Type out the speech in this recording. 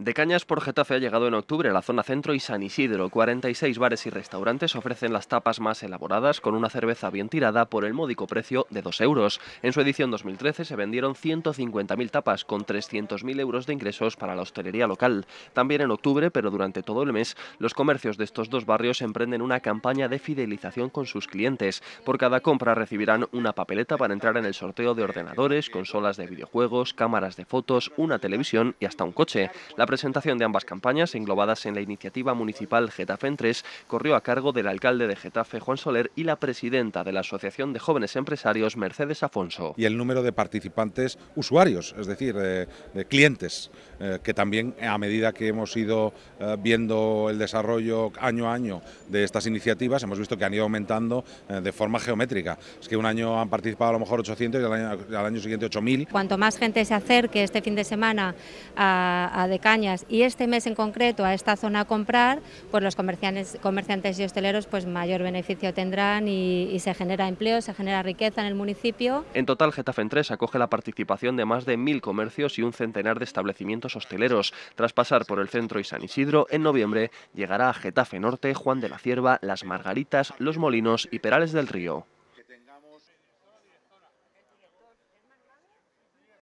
De Cañas por Getafe ha llegado en octubre a la zona centro y San Isidro. 46 bares y restaurantes ofrecen las tapas más elaboradas con una cerveza bien tirada por el módico precio de 2 euros. En su edición 2013 se vendieron 150.000 tapas con 300.000 euros de ingresos para la hostelería local. También en octubre, pero durante todo el mes, los comercios de estos dos barrios emprenden una campaña de fidelización con sus clientes. Por cada compra recibirán una papeleta para entrar en el sorteo de ordenadores, consolas de videojuegos, cámaras de fotos, una televisión y hasta un coche presentación de ambas campañas, englobadas en la iniciativa municipal Getafe en 3, corrió a cargo del alcalde de Getafe, Juan Soler, y la presidenta de la Asociación de Jóvenes Empresarios, Mercedes Afonso. Y el número de participantes usuarios, es decir, eh, de clientes, eh, que también a medida que hemos ido eh, viendo el desarrollo año a año de estas iniciativas, hemos visto que han ido aumentando de forma geométrica. Es que un año han participado a lo mejor 800 y al año, siguiente siguiente 8.000. Cuanto más gente se acerque este fin de semana a, a y este mes en concreto a esta zona a comprar, pues los comerciantes, y hosteleros pues mayor beneficio tendrán y, se genera empleo, se genera riqueza en el municipio. En total, Getafe en 3 acoge la participación de más de mil comercios y un centenar de establecimientos hosteleros. Tras pasar por el centro y San Isidro, en noviembre llegará a Getafe Norte, Juan de la Cierva, Las Margaritas, Los Molinos y Perales del Río.